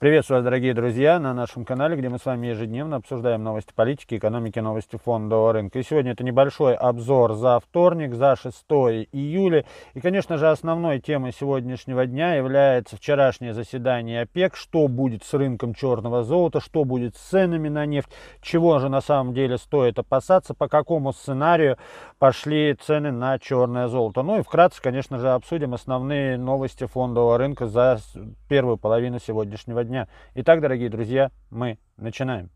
Приветствую вас, дорогие друзья, на нашем канале, где мы с вами ежедневно обсуждаем новости политики, экономики, новости фондового рынка. И сегодня это небольшой обзор за вторник, за 6 июля. И, конечно же, основной темой сегодняшнего дня является вчерашнее заседание ОПЕК. Что будет с рынком черного золота, что будет с ценами на нефть, чего же на самом деле стоит опасаться, по какому сценарию пошли цены на черное золото. Ну и вкратце, конечно же, обсудим основные новости фондового рынка за первую половину сегодняшнего дня дня. Итак, дорогие друзья, мы начинаем.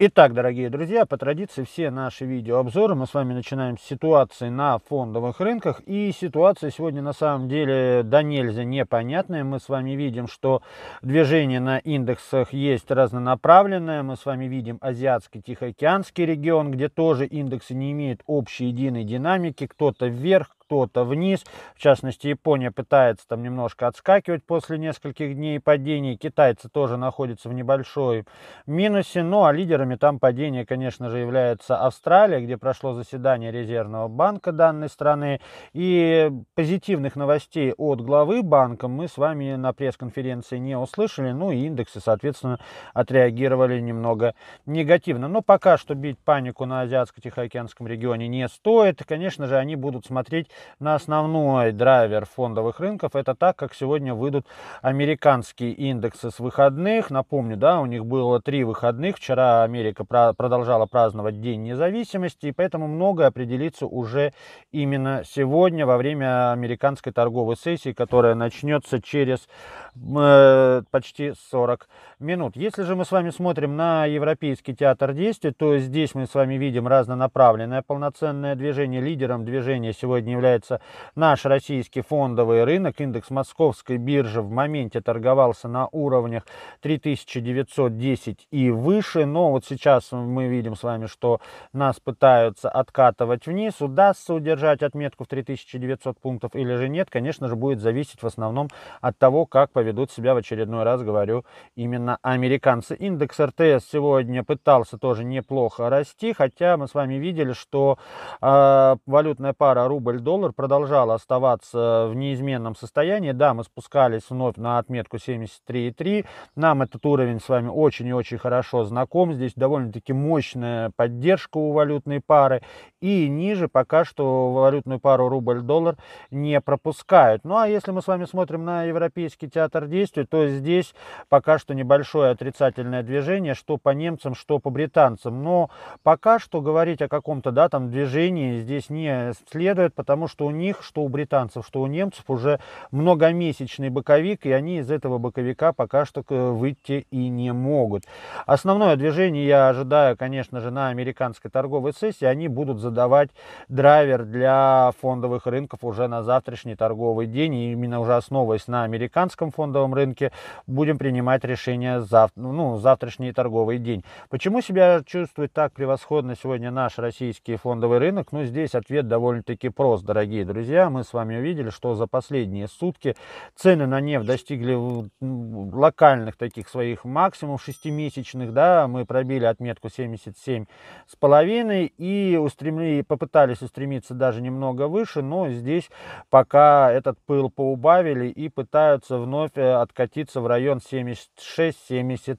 Итак, дорогие друзья, по традиции все наши видеообзоры мы с вами начинаем с ситуации на фондовых рынках. И ситуация сегодня на самом деле до нельзя непонятная. Мы с вами видим, что движение на индексах есть разнонаправленное. Мы с вами видим азиатский тихоокеанский регион, где тоже индексы не имеют общей единой динамики. Кто-то вверх, кто-то вниз. В частности, Япония пытается там немножко отскакивать после нескольких дней падений. Китайцы тоже находятся в небольшой минусе. Ну, а лидерами там падения, конечно же, является Австралия, где прошло заседание Резервного банка данной страны. И позитивных новостей от главы банка мы с вами на пресс-конференции не услышали. Ну, и индексы, соответственно, отреагировали немного негативно. Но пока что бить панику на Азиатско-Тихоокеанском регионе не стоит. Конечно же, они будут смотреть на основной драйвер фондовых рынков. Это так, как сегодня выйдут американские индексы с выходных. Напомню, да, у них было три выходных. Вчера Америка продолжала праздновать День независимости, и поэтому многое определится уже именно сегодня во время американской торговой сессии, которая начнется через э, почти 40 минут. Если же мы с вами смотрим на европейский театр действий, то здесь мы с вами видим разнонаправленное полноценное движение. Лидером движения сегодня является является наш российский фондовый рынок. Индекс московской биржи в моменте торговался на уровнях 3910 и выше, но вот сейчас мы видим с вами, что нас пытаются откатывать вниз. Удастся удержать отметку в 3900 пунктов или же нет, конечно же, будет зависеть в основном от того, как поведут себя в очередной раз, говорю, именно американцы. Индекс РТС сегодня пытался тоже неплохо расти, хотя мы с вами видели, что э, валютная пара рубль-доллар доллар продолжал оставаться в неизменном состоянии. Да, мы спускались вновь на отметку 73,3. Нам этот уровень с вами очень и очень хорошо знаком. Здесь довольно-таки мощная поддержка у валютной пары. И ниже пока что валютную пару рубль-доллар не пропускают. Ну а если мы с вами смотрим на европейский театр действий, то здесь пока что небольшое отрицательное движение, что по немцам, что по британцам. Но пока что говорить о каком-то да, там движении здесь не следует, потому потому что у них, что у британцев, что у немцев уже многомесячный боковик, и они из этого боковика пока что э, выйти и не могут. Основное движение я ожидаю, конечно же, на американской торговой сессии. Они будут задавать драйвер для фондовых рынков уже на завтрашний торговый день, и именно уже основываясь на американском фондовом рынке, будем принимать решение зав... ну, завтрашний торговый день. Почему себя чувствует так превосходно сегодня наш российский фондовый рынок? Ну, здесь ответ довольно-таки прост дорогие друзья, мы с вами увидели, что за последние сутки цены на нефть достигли локальных таких своих максимум шестимесячных, да, мы пробили отметку 77 с половиной и устремли, попытались устремиться даже немного выше, но здесь пока этот пыл поубавили и пытаются вновь э, откатиться в район 76-77.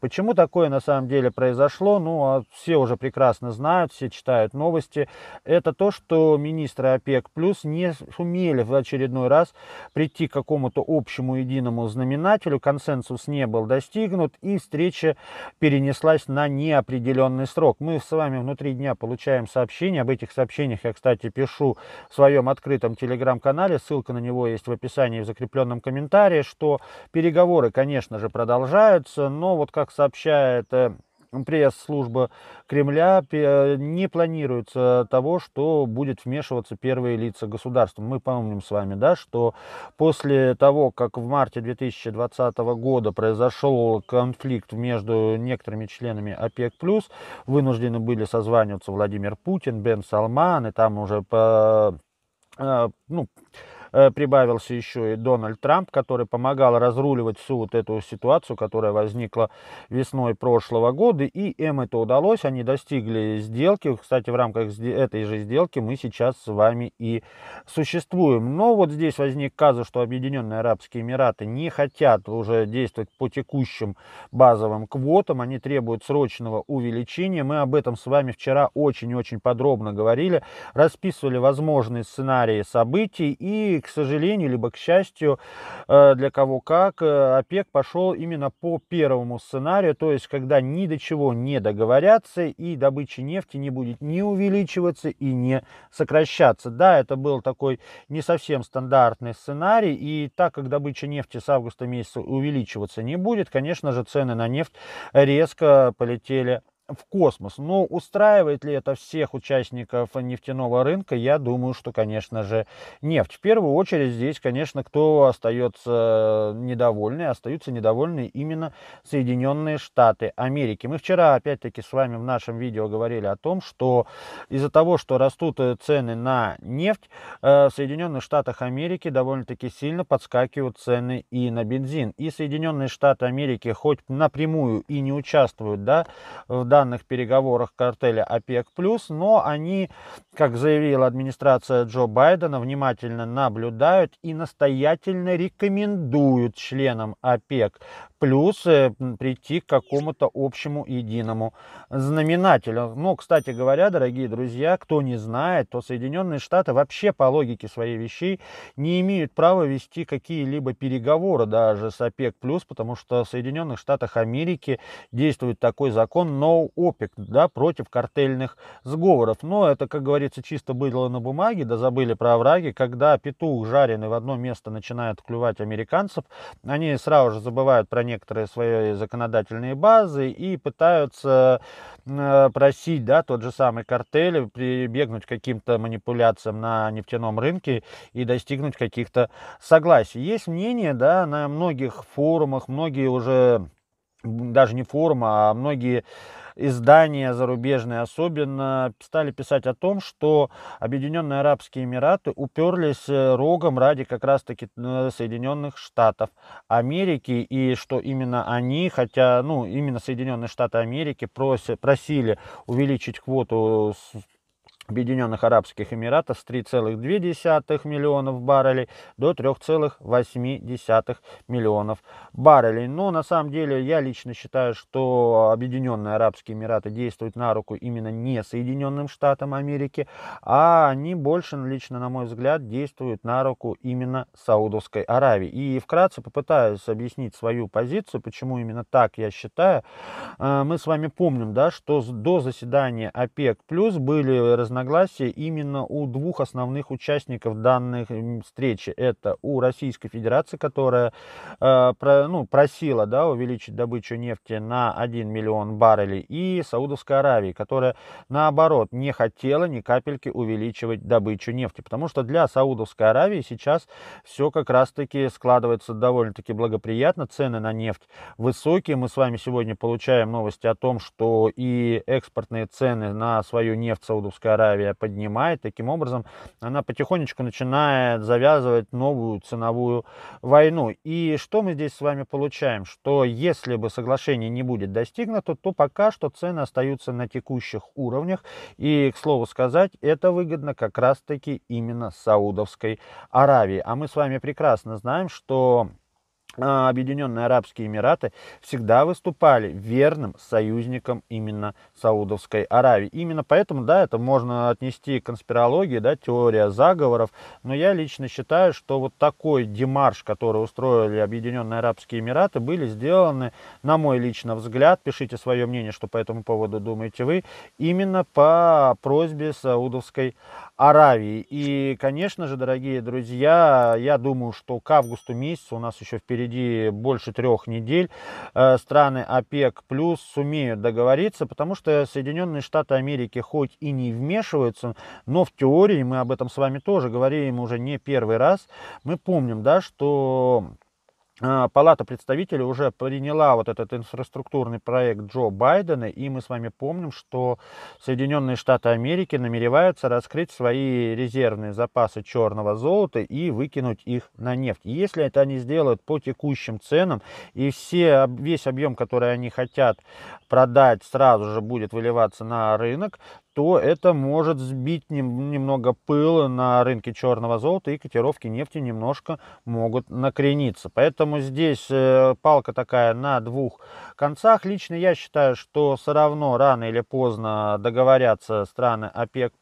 Почему такое на самом деле произошло? Ну, а все уже прекрасно знают, все читают новости. Это то, что министры ОПЕК+, плюс не сумели в очередной раз прийти к какому-то общему единому знаменателю, консенсус не был достигнут и встреча перенеслась на неопределенный срок. Мы с вами внутри дня получаем сообщения, об этих сообщениях я, кстати, пишу в своем открытом телеграм-канале, ссылка на него есть в описании в закрепленном комментарии, что переговоры, конечно же, продолжаются, но вот как сообщает э, пресс-служба Кремля не планируется того, что будет вмешиваться первые лица государства. Мы помним с вами, да, что после того, как в марте 2020 года произошел конфликт между некоторыми членами ОПЕК+, вынуждены были созваниваться Владимир Путин, Бен Салман, и там уже по, э, ну, Э, прибавился еще и Дональд Трамп, который помогал разруливать всю вот эту ситуацию, которая возникла весной прошлого года, и им это удалось, они достигли сделки, кстати, в рамках этой же сделки мы сейчас с вами и существуем. Но вот здесь возник казус, что Объединенные Арабские Эмираты не хотят уже действовать по текущим базовым квотам, они требуют срочного увеличения, мы об этом с вами вчера очень-очень подробно говорили, расписывали возможные сценарии событий и к сожалению, либо к счастью, э, для кого как, э, ОПЕК пошел именно по первому сценарию, то есть когда ни до чего не договорятся и добыча нефти не будет ни увеличиваться и не сокращаться. Да, это был такой не совсем стандартный сценарий, и так как добыча нефти с августа месяца увеличиваться не будет, конечно же, цены на нефть резко полетели в космос. Но ну, устраивает ли это всех участников нефтяного рынка, я думаю, что, конечно же, нефть. В первую очередь здесь, конечно, кто остается э, недовольны, остаются недовольны именно Соединенные Штаты Америки. Мы вчера, опять-таки, с вами в нашем видео говорили о том, что из-за того, что растут э, цены на нефть, э, в Соединенных Штатах Америки довольно-таки сильно подскакивают цены и на бензин. И Соединенные Штаты Америки хоть напрямую и не участвуют да, в данном данных переговорах картеля ОПЕК+, но они как заявила администрация Джо Байдена, внимательно наблюдают и настоятельно рекомендуют членам ОПЕК плюс э, прийти к какому-то общему единому знаменателю. Но, кстати говоря, дорогие друзья, кто не знает, то Соединенные Штаты вообще по логике своей вещей не имеют права вести какие-либо переговоры даже с ОПЕК+, плюс, потому что в Соединенных Штатах Америки действует такой закон но ОПЕК да, против картельных сговоров. Но это, как говорится, получается чисто быдло на бумаге, да забыли про овраги, когда петух жареный в одно место начинает клювать американцев, они сразу же забывают про некоторые свои законодательные базы и пытаются э, просить, да, тот же самый картель прибегнуть к каким-то манипуляциям на нефтяном рынке и достигнуть каких-то согласий. Есть мнение, да, на многих форумах, многие уже даже не форумы, а многие издания зарубежные особенно стали писать о том, что Объединенные Арабские Эмираты уперлись э, рогом ради как раз-таки э, Соединенных Штатов Америки, и что именно они, хотя, ну, именно Соединенные Штаты Америки просили, просили увеличить квоту э, Объединенных Арабских Эмиратов с 3,2 миллионов баррелей до 3,8 миллионов баррелей. Но на самом деле я лично считаю, что Объединенные Арабские Эмираты действуют на руку именно не Соединенным Штатам Америки, а они больше, лично на мой взгляд, действуют на руку именно Саудовской Аравии. И вкратце попытаюсь объяснить свою позицию, почему именно так я считаю. Э, мы с вами помним, да, что до заседания ОПЕК+, плюс были разногласия разногласия именно у двух основных участников данной встречи. Это у Российской Федерации, которая э, про, ну, просила да, увеличить добычу нефти на 1 миллион баррелей, и Саудовской Аравии, которая наоборот не хотела ни капельки увеличивать добычу нефти. Потому что для Саудовской Аравии сейчас все как раз-таки складывается довольно-таки благоприятно. Цены на нефть высокие. Мы с вами сегодня получаем новости о том, что и экспортные цены на свою нефть Саудовской Аравии здравия поднимает. Таким образом, она потихонечку начинает завязывать новую ценовую войну. И что мы здесь с вами получаем? Что если бы соглашение не будет достигнуто, то пока что цены остаются на текущих уровнях. И, к слову сказать, это выгодно как раз-таки именно Саудовской Аравии. А мы с вами прекрасно знаем, что а, Объединенные Арабские Эмираты всегда выступали верным союзником именно Саудовской Аравии. Именно поэтому, да, это можно отнести к конспирологии, да, теория заговоров, но я лично считаю, что вот такой демарш, который устроили Объединенные Арабские Эмираты, были сделаны, на мой личный взгляд, пишите свое мнение, что по этому поводу думаете вы, именно по просьбе Саудовской Аравии. И, конечно же, дорогие друзья, я думаю, что к августу месяцу у нас еще впереди впереди больше трех недель, э, страны ОПЕК плюс сумеют договориться, потому что Соединенные Штаты Америки хоть и не вмешиваются, но в теории, мы об этом с вами тоже говорим уже не первый раз, мы помним, да, что а, палата представителей уже приняла вот этот инфраструктурный проект Джо Байдена, и мы с вами помним, что Соединенные Штаты Америки намереваются раскрыть свои резервные запасы черного золота и выкинуть их на нефть. Если это они сделают по текущим ценам, и все, весь объем, который они хотят продать, сразу же будет выливаться на рынок, то это может сбить немного пыла на рынке черного золота и котировки нефти немножко могут накрениться. Поэтому здесь э, палка такая на двух концах. Лично я считаю, что все равно рано или поздно договорятся страны ОПЕК+.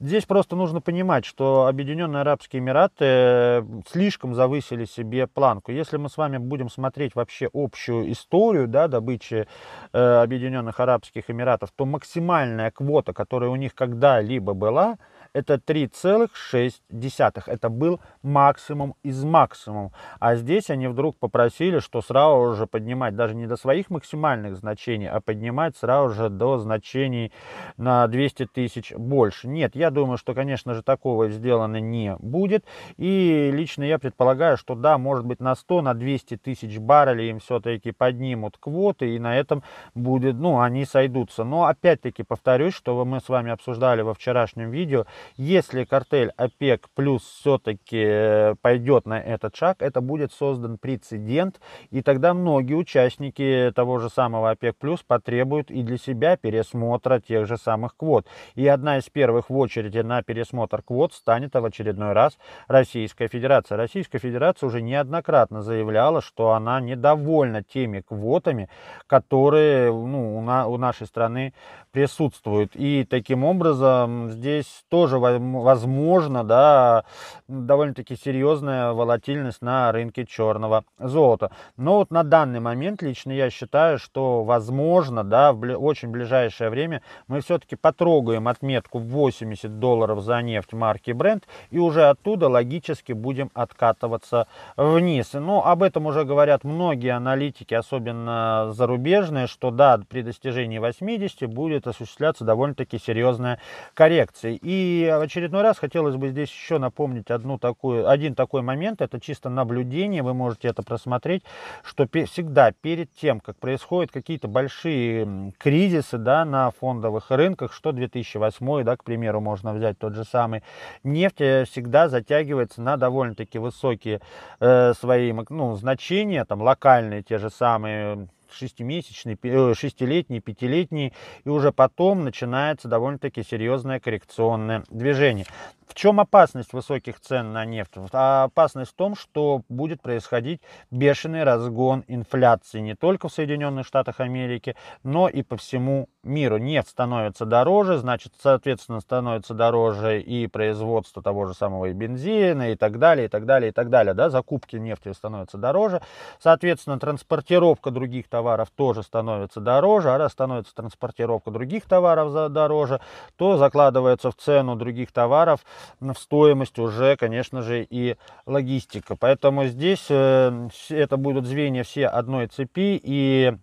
Здесь просто нужно понимать, что Объединенные Арабские Эмираты слишком завысили себе планку. Если мы с вами будем смотреть вообще общую историю да, добычи э, Объединенных Арабских Эмиратов, то максимальная квота которая у них когда-либо была, это 3,6. Это был максимум из максимум. А здесь они вдруг попросили, что сразу же поднимать даже не до своих максимальных значений, а поднимать сразу же до значений на 200 тысяч больше. Нет, я думаю, что, конечно же, такого сделано не будет. И лично я предполагаю, что да, может быть на 100, на 200 тысяч баррелей им все-таки поднимут квоты, и на этом будет, ну, они сойдутся. Но опять-таки повторюсь, что мы с вами обсуждали во вчерашнем видео, если картель ОПЕК плюс все-таки э, пойдет на этот шаг, это будет создан прецедент, и тогда многие участники того же самого ОПЕК плюс потребуют и для себя пересмотра тех же самых квот. И одна из первых в очереди на пересмотр квот станет в очередной раз Российская Федерация. Российская Федерация уже неоднократно заявляла, что она недовольна теми квотами, которые ну, у, на, у нашей страны присутствует. И таким образом здесь тоже возможно да, довольно-таки серьезная волатильность на рынке черного золота. Но вот на данный момент лично я считаю, что возможно да, в очень ближайшее время мы все-таки потрогаем отметку 80 долларов за нефть марки Brent и уже оттуда логически будем откатываться вниз. Но об этом уже говорят многие аналитики, особенно зарубежные, что да, при достижении 80 будет будет осуществляться довольно-таки серьезная коррекция. И в очередной раз хотелось бы здесь еще напомнить одну такую, один такой момент, это чисто наблюдение, вы можете это просмотреть, что всегда перед тем, как происходят какие-то большие кризисы да, на фондовых рынках, что 2008, да, к примеру, можно взять тот же самый, нефть э, всегда затягивается на довольно-таки высокие э, свои ну, значения, там локальные те же самые шестимесячный, э, шестилетний, пятилетний, и уже потом начинается довольно-таки серьезное коррекционное движение. В чем опасность высоких цен на нефть? А опасность в том, что будет происходить бешеный разгон инфляции не только в Соединенных Штатах Америки, но и по всему миру. Нефть становится дороже, значит, соответственно, становится дороже и производство того же самого и бензина, и так далее, и так далее, и так далее. Да? Закупки нефти становятся дороже. Соответственно, транспортировка других товаров товаров тоже становится дороже, а раз становится транспортировка других товаров дороже, то закладывается в цену других товаров, в стоимость уже, конечно же, и логистика. Поэтому здесь э, это будут звенья все одной цепи и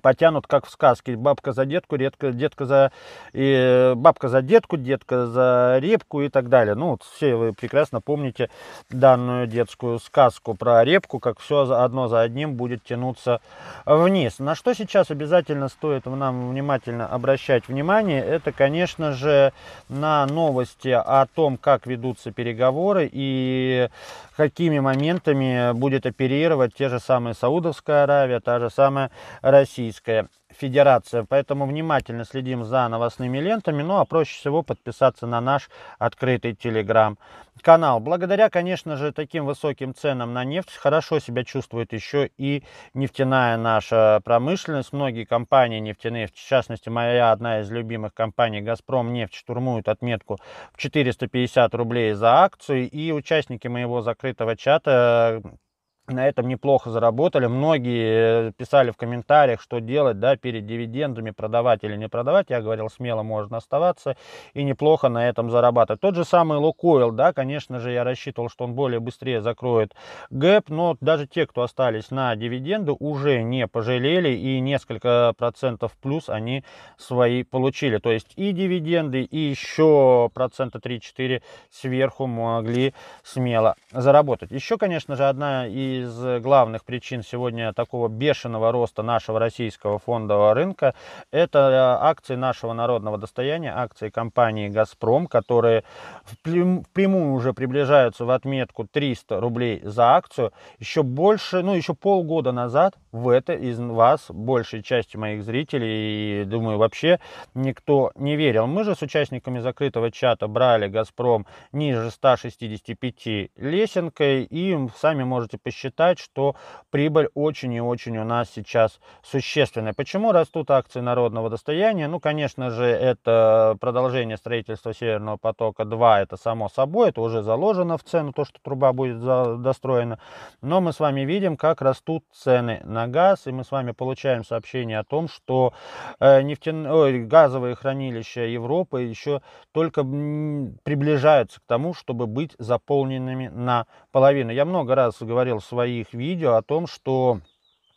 потянут, как в сказке. Бабка за детку, редко, детка за... И э, бабка за детку, детка за репку и так далее. Ну, вот все вы прекрасно помните данную детскую сказку про репку, как все одно за одним будет тянуться вниз. На что сейчас обязательно стоит нам внимательно обращать внимание, это, конечно же, на новости о том, как ведутся переговоры и какими моментами будет оперировать те же самые Саудовская Аравия, та же самая Россия. Российская Федерация. Поэтому внимательно следим за новостными лентами. Ну а проще всего подписаться на наш открытый телеграм-канал. Благодаря, конечно же, таким высоким ценам на нефть хорошо себя чувствует еще и нефтяная наша промышленность. Многие компании нефтяные, в частности моя одна из любимых компаний «Газпром нефть» штурмуют отметку в 450 рублей за акцию. И участники моего закрытого чата на этом неплохо заработали. Многие писали в комментариях, что делать, да, перед дивидендами, продавать или не продавать. Я говорил, смело можно оставаться и неплохо на этом зарабатывать. Тот же самый Лукойл, да, конечно же, я рассчитывал, что он более быстрее закроет гэп, но даже те, кто остались на дивиденды, уже не пожалели и несколько процентов плюс они свои получили. То есть и дивиденды, и еще процента 3-4 сверху могли смело заработать. Еще, конечно же, одна и из э, главных причин сегодня такого бешеного роста нашего российского фондового рынка это э, акции нашего народного достояния, акции компании «Газпром», которые впрямую уже приближаются в отметку 300 рублей за акцию. Еще больше, ну еще полгода назад в это из вас, большей части моих зрителей, и, думаю, вообще никто не верил. Мы же с участниками закрытого чата брали «Газпром» ниже 165 лесенкой, и сами можете посчитать, считать, что прибыль очень и очень у нас сейчас существенная. Почему растут акции народного достояния? Ну, конечно же, это продолжение строительства Северного потока-2, это само собой, это уже заложено в цену, то, что труба будет достроена. Но мы с вами видим, как растут цены на газ, и мы с вами получаем сообщение о том, что э, нефтяные, ой, газовые хранилища Европы еще только приближаются к тому, чтобы быть заполненными наполовину. Я много раз говорил с своих видео о том, что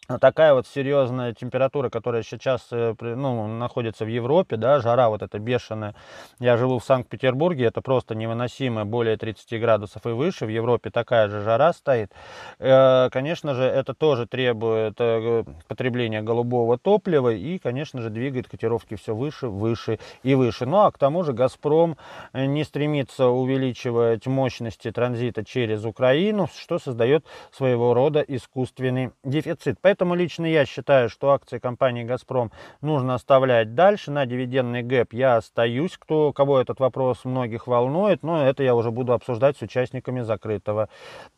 а такая вот серьезная температура, которая сейчас э, ну, находится в Европе, да, жара вот эта бешеная. Я живу в Санкт-Петербурге, это просто невыносимо, более 30 градусов и выше. В Европе такая же жара стоит. Э, конечно же, это тоже требует э, потребления голубого топлива и, конечно же, двигает котировки все выше, выше и выше. Ну а к тому же «Газпром» не стремится увеличивать мощности транзита через Украину, что создает своего рода искусственный дефицит. Поэтому Поэтому лично я считаю, что акции компании «Газпром» нужно оставлять дальше. На дивидендный гэп я остаюсь, кто, кого этот вопрос многих волнует, но это я уже буду обсуждать с участниками закрытого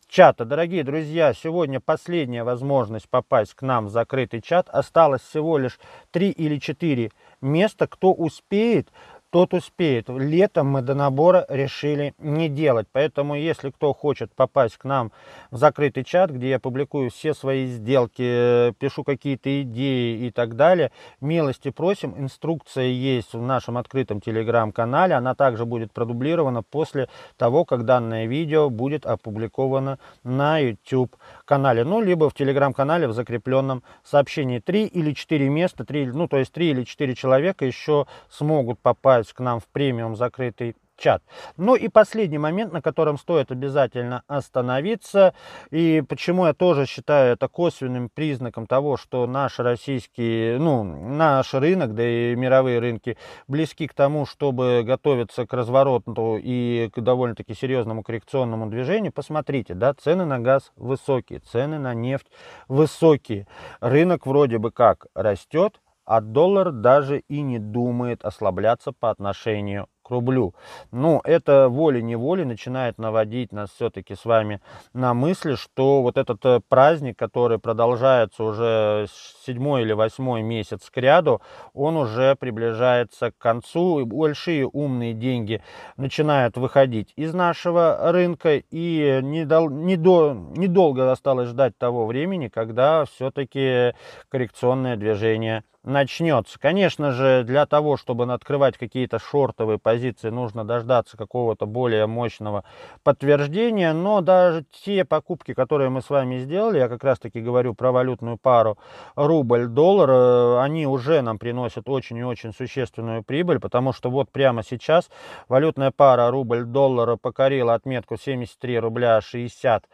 чата. Дорогие друзья, сегодня последняя возможность попасть к нам в закрытый чат. Осталось всего лишь 3 или 4 места. Кто успеет, тот успеет. Летом мы до набора решили не делать. Поэтому, если кто хочет попасть к нам в закрытый чат, где я публикую все свои сделки, э, пишу какие-то идеи и так далее, милости просим. Инструкция есть в нашем открытом телеграм-канале. Она также будет продублирована после того, как данное видео будет опубликовано на YouTube-канале. Ну, либо в телеграм-канале в закрепленном сообщении. Три или четыре места, 3, ну, то есть три или четыре человека еще смогут попасть добавились к нам в премиум закрытый чат. Ну и последний момент, на котором стоит обязательно остановиться, и почему я тоже считаю это косвенным признаком того, что наш российский, ну, наш рынок, да и мировые рынки близки к тому, чтобы готовиться к развороту и к довольно-таки серьезному коррекционному движению. Посмотрите, да, цены на газ высокие, цены на нефть высокие. Рынок вроде бы как растет, а доллар даже и не думает ослабляться по отношению к рублю. Ну, это волей-неволей начинает наводить нас все-таки с вами на мысли, что вот этот э, праздник, который продолжается уже седьмой или восьмой месяц к ряду, он уже приближается к концу, и большие умные деньги начинают выходить из нашего рынка, и недол- недо- недолго осталось ждать того времени, когда все-таки коррекционное движение – начнется. Конечно же, для того, чтобы открывать какие-то шортовые позиции, нужно дождаться какого-то более мощного подтверждения. Но даже те покупки, которые мы с вами сделали, я как раз таки говорю про валютную пару рубль-доллар, э, они уже нам приносят очень и очень существенную прибыль, потому что вот прямо сейчас валютная пара рубль-доллар покорила отметку 73 рубля 60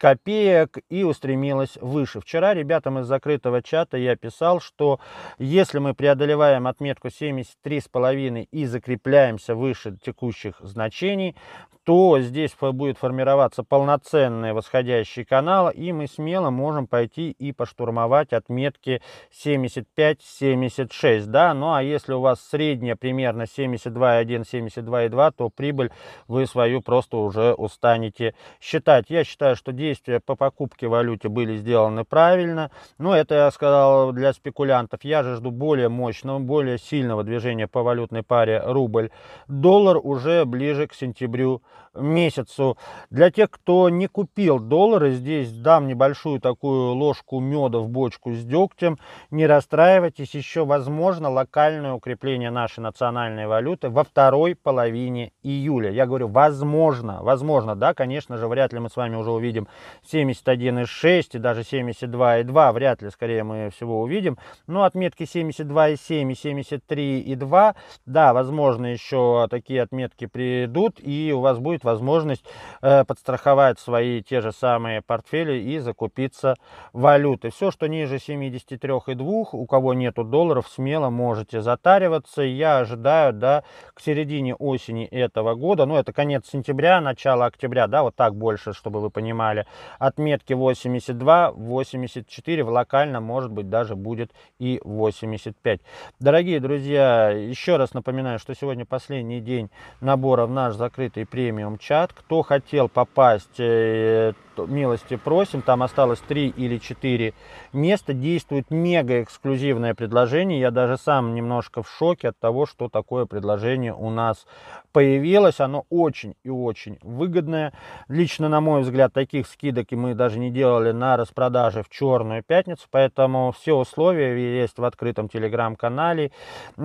копеек и устремилась выше. Вчера ребятам из закрытого чата я писал, что если мы преодолеваем отметку 73,5 и закрепляемся выше текущих значений, то здесь будет формироваться полноценный восходящий канал, и мы смело можем пойти и поштурмовать отметки 75-76. Да? Ну а если у вас средняя примерно 72,1, 72,2, то прибыль вы свою просто уже устанете считать. Я считаю, что действия по покупке валюте были сделаны правильно. Но ну, это я сказал для спекулянтов. Я я же жду более мощного, более сильного движения по валютной паре рубль-доллар уже ближе к сентябрю месяцу. Для тех, кто не купил доллары, здесь дам небольшую такую ложку меда в бочку с дегтем. Не расстраивайтесь, еще возможно локальное укрепление нашей национальной валюты во второй половине июля. Я говорю, возможно, возможно, да, конечно же, вряд ли мы с вами уже увидим 71,6 и даже 72,2, вряд ли, скорее мы всего увидим. Но отметки 72,7 и 73,2, да, возможно, еще такие отметки придут, и у вас будет возможность э, подстраховать свои те же самые портфели и закупиться валютой. Все, что ниже 73,2, у кого нету долларов, смело можете затариваться. Я ожидаю, да, к середине осени этого года, ну, это конец сентября, начало октября, да, вот так больше, чтобы вы понимали, отметки 82, 84, в локальном, может быть, даже будет и 85. Дорогие друзья, еще раз напоминаю, что сегодня последний день набора в наш закрытый премиум чат. Кто хотел попасть, э, милости просим. Там осталось 3 или 4 места. Действует мега эксклюзивное предложение. Я даже сам немножко в шоке от того, что такое предложение у нас появилось. Оно очень и очень выгодное. Лично, на мой взгляд, таких скидок и мы даже не делали на распродаже в Черную Пятницу. Поэтому все условия есть в открытом телеграм-канале. Э,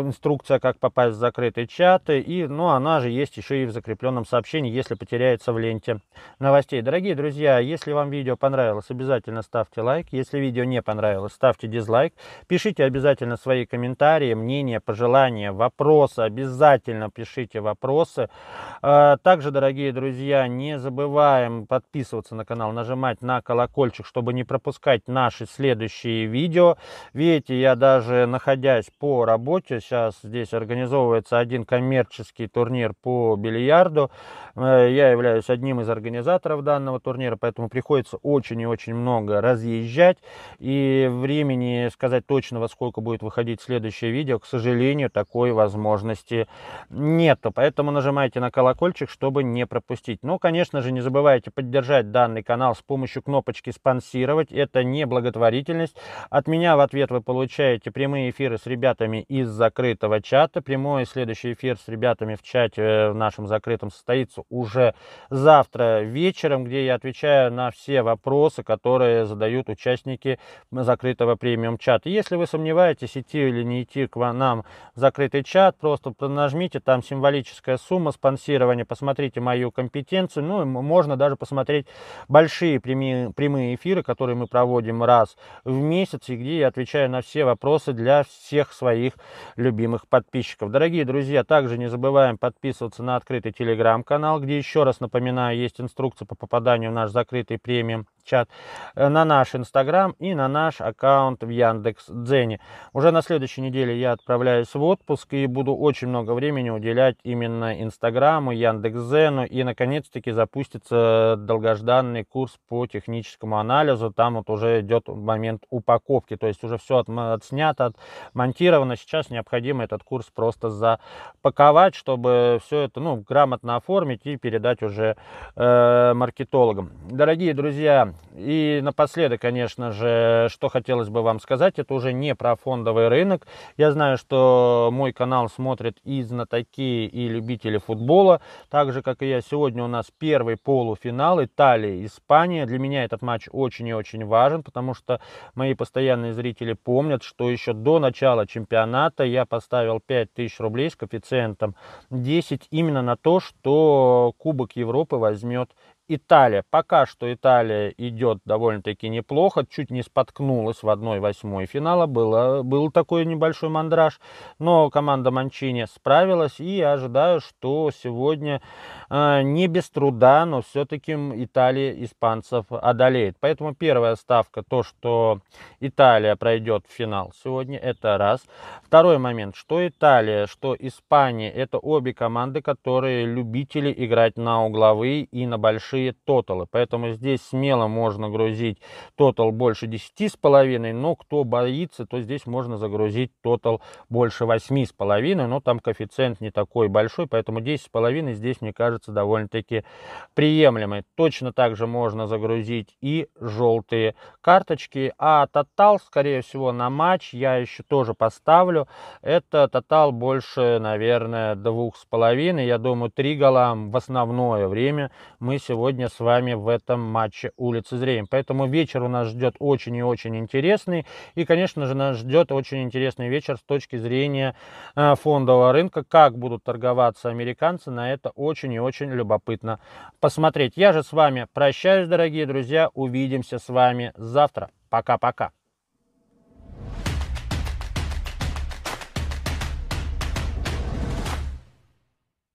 инструкция, как попасть в закрытый чат. И, ну, она же есть еще и в закреплении закрепленном сообщении, если потеряется в ленте новостей. Дорогие друзья, если вам видео понравилось, обязательно ставьте лайк. Если видео не понравилось, ставьте дизлайк. Пишите обязательно свои комментарии, мнения, пожелания, вопросы. Обязательно пишите вопросы. А, также, дорогие друзья, не забываем подписываться на канал, нажимать на колокольчик, чтобы не пропускать наши следующие видео. Видите, я даже находясь по работе, сейчас здесь организовывается один коммерческий турнир по бильярду, Бильярдо. Э, я являюсь одним из организаторов данного турнира, поэтому приходится очень и очень много разъезжать. И времени сказать точно, во сколько будет выходить следующее видео, к сожалению, такой возможности нету. Поэтому нажимайте на колокольчик, чтобы не пропустить. Ну, конечно же, не забывайте поддержать данный канал с помощью кнопочки «Спонсировать». Это не благотворительность. От меня в ответ вы получаете прямые эфиры с ребятами из закрытого чата, прямой следующий эфир с ребятами в чате э, в нашем закрытом этом состоится уже завтра вечером, где я отвечаю на все вопросы, которые задают участники закрытого премиум-чата. Если вы сомневаетесь, идти или не идти к нам в закрытый чат, просто нажмите, там символическая сумма спонсирования, посмотрите мою компетенцию, ну, можно даже посмотреть большие прямые, эфиры, которые мы проводим раз в месяц, и где я отвечаю на все вопросы для всех своих любимых подписчиков. Дорогие друзья, также не забываем подписываться на открытый телеграм телеграм-канал, где еще раз напоминаю, есть инструкция по попаданию в наш закрытый премиум чат э, на наш Инстаграм и на наш аккаунт в Яндекс Дзене. Уже на следующей неделе я отправляюсь в отпуск и буду очень много времени уделять именно Инстаграму, Яндекс Дзену и наконец-таки запустится долгожданный курс по техническому анализу. Там вот уже идет момент упаковки, то есть уже все отснято, отмонтировано. Сейчас необходимо этот курс просто запаковать, чтобы все это ну, грамотно оформить и передать уже э, маркетологам. Дорогие друзья, и напоследок, конечно же, что хотелось бы вам сказать, это уже не про фондовый рынок. Я знаю, что мой канал смотрят и знатоки, и любители футбола. Так же, как и я, сегодня у нас первый полуфинал Италия, Испания. Для меня этот матч очень и очень важен, потому что мои постоянные зрители помнят, что еще до начала чемпионата я поставил 5000 рублей с коэффициентом 10 именно на то, что Кубок Европы возьмет Италия. Пока что Италия идет довольно-таки неплохо. Чуть не споткнулась в 1-8 финала. Было, был такой небольшой мандраж. Но команда Манчини справилась. И я ожидаю, что сегодня э, не без труда, но все-таки Италия испанцев одолеет. Поэтому первая ставка, то, что Италия пройдет в финал сегодня, это раз. Второй момент, что Италия, что Испания, это обе команды, которые любители играть на угловые и на большие большие тоталы. Поэтому здесь смело можно грузить тотал больше 10,5, но кто боится, то здесь можно загрузить тотал больше 8,5, но там коэффициент не такой большой, поэтому 10,5 здесь, мне кажется, довольно-таки приемлемый. Точно так же можно загрузить и желтые карточки, а тотал, скорее всего, на матч я еще тоже поставлю. Это тотал больше, наверное, 2,5, я думаю, 3 гола в основное время мы сегодня сегодня с вами в этом матче улицы Зреем. Поэтому вечер у нас ждет очень и очень интересный. И, конечно же, нас ждет очень интересный вечер с точки зрения э, фондового рынка. Как будут торговаться американцы, на это очень и очень любопытно посмотреть. Я же с вами прощаюсь, дорогие друзья. Увидимся с вами завтра. Пока-пока.